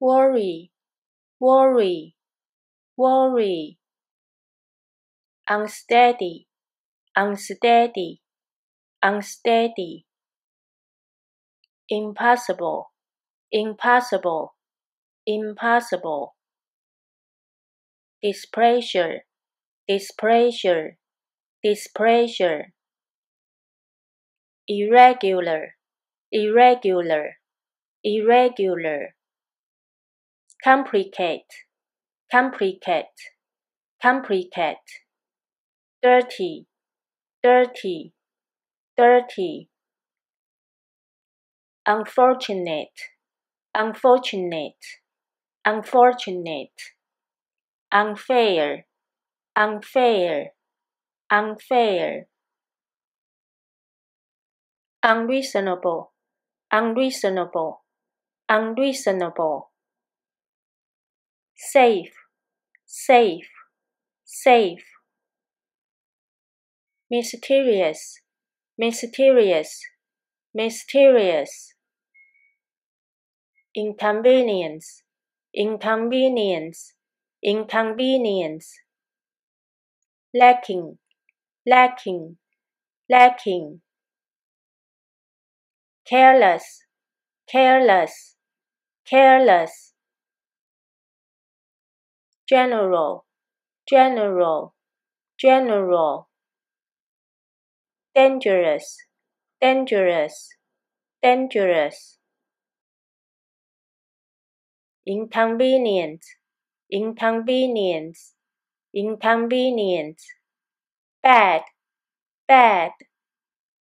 worry, worry, worry. Unsteady, unsteady, unsteady. Impossible, impossible, impossible. Displeasure, displeasure, displeasure. Irregular, irregular, irregular complicate, complicate, complicate, dirty, dirty, dirty, unfortunate, unfortunate, unfortunate, unfair, unfair, unfair, unreasonable, unreasonable, unreasonable safe, safe, safe. Mysterious, mysterious, mysterious. Inconvenience, inconvenience, inconvenience. Lacking, lacking, lacking. Careless, careless, careless general, general, general. Dangerous, dangerous, dangerous. Inconvenient, inconvenient, inconvenient. Bad, bad,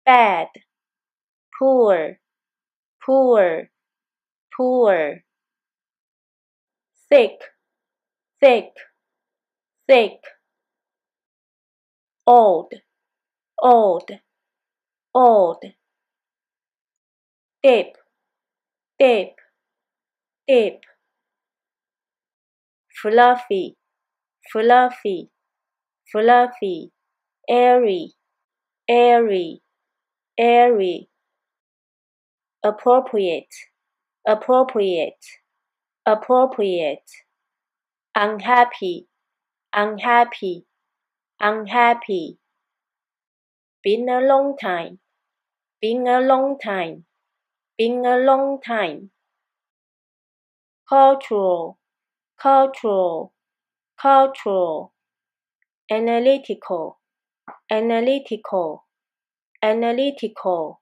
bad. Poor, poor, poor. Sick, thick, thick. Old, old, old. Deep, deep, deep. Fluffy, fluffy, fluffy. Airy, airy, airy. Appropriate, appropriate, appropriate unhappy, unhappy, unhappy. Been a long time, been a long time, been a long time. Cultural, cultural, cultural. Analytical, analytical, analytical.